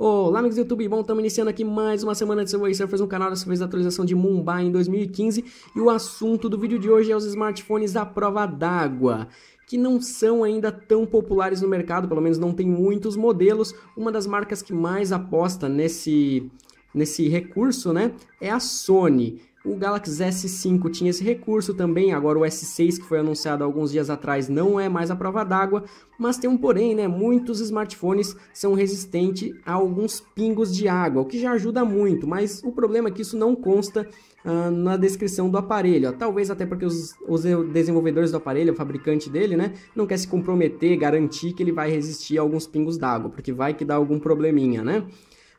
Olá, amigos do YouTube, bom? Estamos iniciando aqui mais uma semana de Subway Surfers, um canal dessa vez da atualização de Mumbai em 2015. E o assunto do vídeo de hoje é os smartphones à prova d'água, que não são ainda tão populares no mercado, pelo menos não tem muitos modelos. Uma das marcas que mais aposta nesse, nesse recurso né, é a Sony. O Galaxy S5 tinha esse recurso também, agora o S6 que foi anunciado alguns dias atrás não é mais a prova d'água, mas tem um porém, né? Muitos smartphones são resistentes a alguns pingos de água, o que já ajuda muito, mas o problema é que isso não consta ah, na descrição do aparelho. Talvez até porque os, os desenvolvedores do aparelho, o fabricante dele, né, não quer se comprometer, garantir que ele vai resistir a alguns pingos d'água, porque vai que dá algum probleminha, né?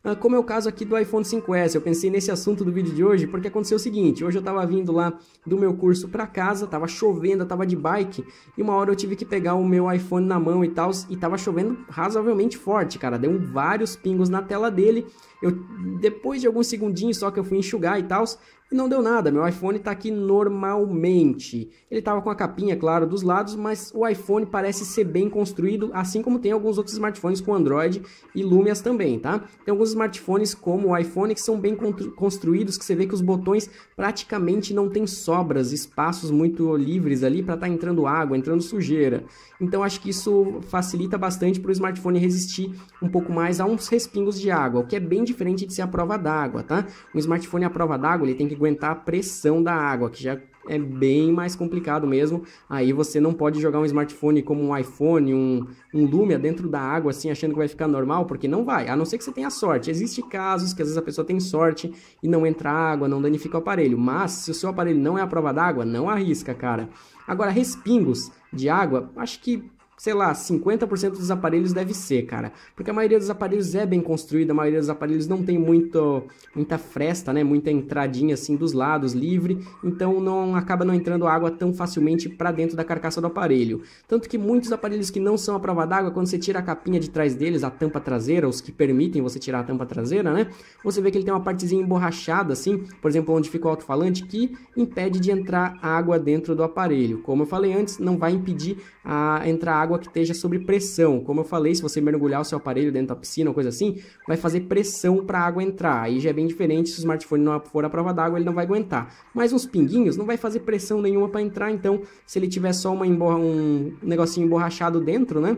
Ah, como é o caso aqui do iPhone 5S. Eu pensei nesse assunto do vídeo de hoje porque aconteceu o seguinte: hoje eu estava vindo lá do meu curso para casa, estava chovendo, estava de bike, e uma hora eu tive que pegar o meu iPhone na mão e tal, e estava chovendo razoavelmente forte, cara. Deu vários pingos na tela dele. Eu, depois de alguns segundinhos só que eu fui enxugar e tal, e não deu nada, meu iPhone tá aqui normalmente. Ele tava com a capinha, claro, dos lados, mas o iPhone parece ser bem construído, assim como tem alguns outros smartphones com Android e Lumias também, tá? Tem alguns smartphones como o iPhone que são bem construídos, que você vê que os botões praticamente não tem sobras, espaços muito livres ali para estar tá entrando água, entrando sujeira. Então acho que isso facilita bastante para o smartphone resistir um pouco mais a uns respingos de água, o que é bem diferente de ser a prova d'água, tá? Um smartphone à prova d'água, ele tem que aguentar a pressão da água, que já é bem mais complicado mesmo. Aí você não pode jogar um smartphone como um iPhone, um, um Lumia dentro da água, assim, achando que vai ficar normal, porque não vai, a não ser que você tenha sorte. Existem casos que às vezes a pessoa tem sorte e não entra água, não danifica o aparelho, mas se o seu aparelho não é a prova d'água, não arrisca, cara. Agora, respingos de água, acho que sei lá, 50% dos aparelhos deve ser, cara. Porque a maioria dos aparelhos é bem construída, a maioria dos aparelhos não tem muito, muita fresta, né? Muita entradinha assim dos lados, livre. Então não acaba não entrando água tão facilmente para dentro da carcaça do aparelho. Tanto que muitos aparelhos que não são à prova d'água, quando você tira a capinha de trás deles, a tampa traseira, os que permitem você tirar a tampa traseira, né? Você vê que ele tem uma partezinha emborrachada assim, por exemplo, onde fica o alto-falante, que impede de entrar água dentro do aparelho. Como eu falei antes, não vai impedir a entrar água água que esteja sob pressão. Como eu falei, se você mergulhar o seu aparelho dentro da piscina ou coisa assim, vai fazer pressão para a água entrar. Aí já é bem diferente, se o smartphone não for à prova d'água, ele não vai aguentar. Mas uns pinguinhos não vai fazer pressão nenhuma para entrar, então se ele tiver só uma um negocinho emborrachado dentro, né?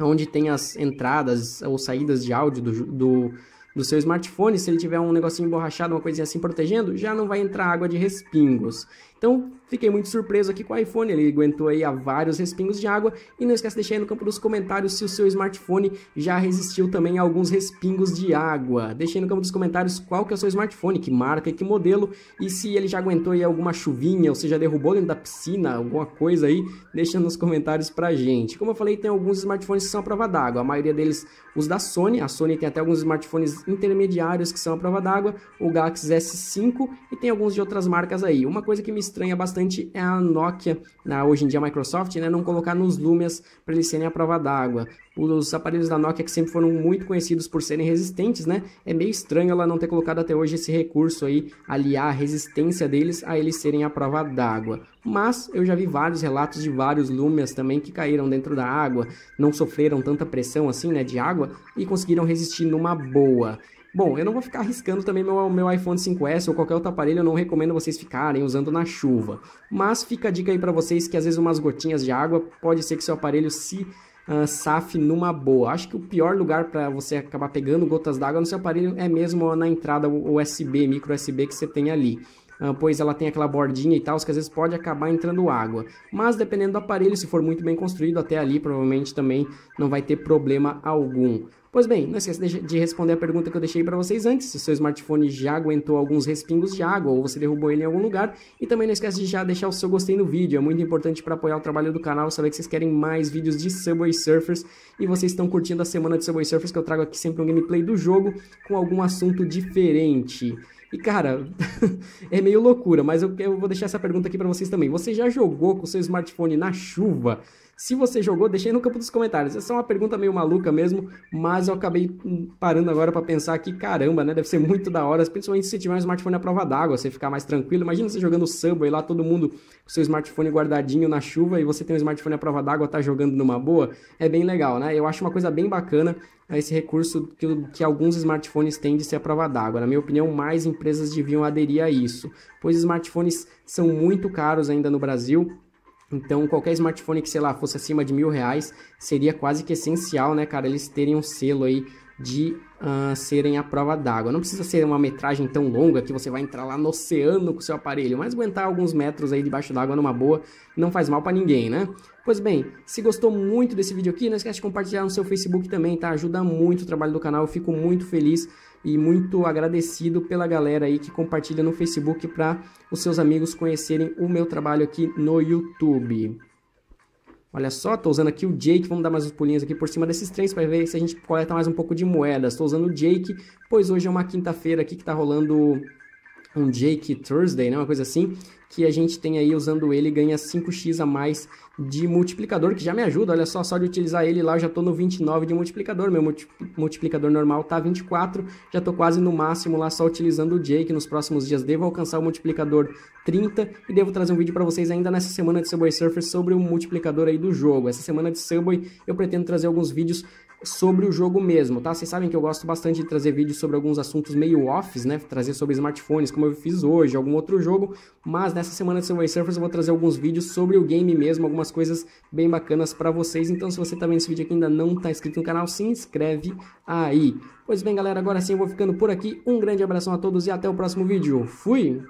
Onde tem as entradas ou saídas de áudio do, do do seu smartphone, se ele tiver um negocinho emborrachado, uma coisinha assim protegendo, já não vai entrar água de respingos. Então, fiquei muito surpreso aqui com o iPhone, ele aguentou aí a vários respingos de água. E não esquece de deixar aí no campo dos comentários se o seu smartphone já resistiu também a alguns respingos de água. Deixe aí no campo dos comentários qual que é o seu smartphone, que marca e que modelo, e se ele já aguentou aí alguma chuvinha, ou se já derrubou dentro da piscina, alguma coisa aí, deixa nos comentários pra gente. Como eu falei, tem alguns smartphones que são à prova d'água, a maioria deles os da Sony, a Sony tem até alguns smartphones intermediários que são à prova d'água, o Galaxy S5 e tem alguns de outras marcas aí. Uma coisa que me estranha bastante é a Nokia, na, né? hoje em dia a Microsoft, né, não colocar nos Lumias para eles serem a prova d'água. Os aparelhos da Nokia que sempre foram muito conhecidos por serem resistentes, né? É meio estranho ela não ter colocado até hoje esse recurso aí, aliar a resistência deles a eles serem a prova d'água. Mas eu já vi vários relatos de vários Lumias também que caíram dentro da água, não sofreram tanta pressão assim, né, de água e conseguiram resistir numa boa. Bom, eu não vou ficar arriscando também meu, meu iPhone 5S ou qualquer outro aparelho, eu não recomendo vocês ficarem usando na chuva. Mas fica a dica aí para vocês que às vezes umas gotinhas de água pode ser que seu aparelho se uh, safe numa boa. Acho que o pior lugar para você acabar pegando gotas d'água no seu aparelho é mesmo na entrada USB, micro USB que você tem ali. Uh, pois ela tem aquela bordinha e tal, que às vezes pode acabar entrando água. Mas dependendo do aparelho, se for muito bem construído até ali, provavelmente também não vai ter problema algum. Pois bem, não esqueça de responder a pergunta que eu deixei para vocês antes, se seu smartphone já aguentou alguns respingos de água ou você derrubou ele em algum lugar, e também não esqueça de já deixar o seu gostei no vídeo, é muito importante para apoiar o trabalho do canal, saber que vocês querem mais vídeos de Subway Surfers e vocês estão curtindo a semana de Subway Surfers que eu trago aqui sempre um gameplay do jogo com algum assunto diferente. E cara, é meio loucura, mas eu, eu, vou deixar essa pergunta aqui para vocês também. Você já jogou com seu smartphone na chuva? Se você jogou, aí no campo dos comentários. Essa é uma pergunta meio maluca mesmo, mas eu acabei parando agora para pensar que, caramba, né? Deve ser muito da hora, principalmente se tiver um smartphone à prova d'água, você ficar mais tranquilo. Imagina você jogando Subway lá, todo mundo com seu smartphone guardadinho na chuva e você tem um smartphone à prova d'água, tá jogando numa boa. É bem legal, né? Eu acho uma coisa bem bacana né, esse recurso que, que alguns smartphones têm de ser à prova d'água. Na minha opinião, mais empresas deviam aderir a isso, pois smartphones são muito caros ainda no Brasil então, qualquer smartphone que, sei lá, fosse acima de mil reais, seria quase que essencial, né, cara, eles terem um selo aí de uh, serem a prova d'água. Não precisa ser uma metragem tão longa que você vai entrar lá no oceano com o seu aparelho, mas aguentar alguns metros aí debaixo d'água numa boa não faz mal para ninguém, né? Pois bem, se gostou muito desse vídeo aqui, não esquece de compartilhar no seu Facebook também, tá? Ajuda muito o trabalho do canal, eu fico muito feliz e muito agradecido pela galera aí que compartilha no Facebook para os seus amigos conhecerem o meu trabalho aqui no YouTube. Olha só, estou usando aqui o Jake, vamos dar mais uns pulinhos aqui por cima desses trens para ver se a gente coleta mais um pouco de moedas. Estou usando o Jake, pois hoje é uma quinta-feira aqui que está rolando um Jake Thursday, né? Uma coisa assim que a gente tem aí usando ele ganha 5x a mais de multiplicador, que já me ajuda, olha só, só de utilizar ele lá eu já estou no 29 de multiplicador, meu multiplicador normal tá 24, já estou quase no máximo lá só utilizando o Jake, nos próximos dias devo alcançar o multiplicador 30 e devo trazer um vídeo para vocês ainda nessa semana de Subway Surfers sobre o multiplicador aí do jogo. Essa semana de Subway eu pretendo trazer alguns vídeos sobre o jogo mesmo, tá? Vocês sabem que eu gosto bastante de trazer vídeos sobre alguns assuntos meio offs, né? Trazer sobre smartphones, como eu fiz hoje, algum outro jogo, mas nessa nessa semana de Subway Surfers eu vou trazer alguns vídeos sobre o game mesmo, algumas coisas bem bacanas para vocês. Então se você tá vendo esse vídeo aqui e ainda não tá inscrito no canal, se inscreve aí. Pois bem, galera, agora sim eu vou ficando por aqui. Um grande abração a todos e até o próximo vídeo. Fui!